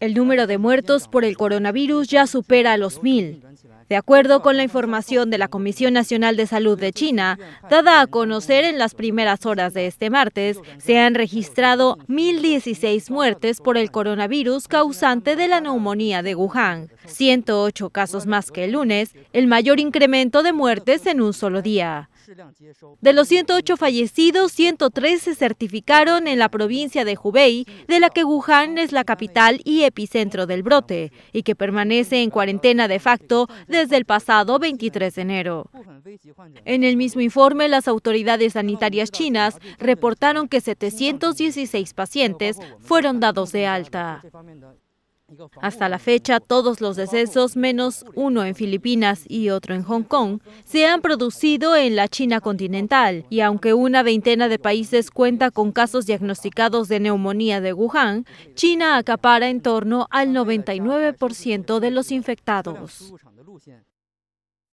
El número de muertos por el coronavirus ya supera los mil. De acuerdo con la información de la Comisión Nacional de Salud de China, dada a conocer en las primeras horas de este martes, se han registrado 1.016 muertes por el coronavirus causante de la neumonía de Wuhan, 108 casos más que el lunes, el mayor incremento de muertes en un solo día. De los 108 fallecidos, 113 se certificaron en la provincia de Hubei, de la que Wuhan es la capital y epicentro del brote, y que permanece en cuarentena de facto desde el pasado 23 de enero. En el mismo informe, las autoridades sanitarias chinas reportaron que 716 pacientes fueron dados de alta. Hasta la fecha, todos los decesos, menos uno en Filipinas y otro en Hong Kong, se han producido en la China continental. Y aunque una veintena de países cuenta con casos diagnosticados de neumonía de Wuhan, China acapara en torno al 99% de los infectados.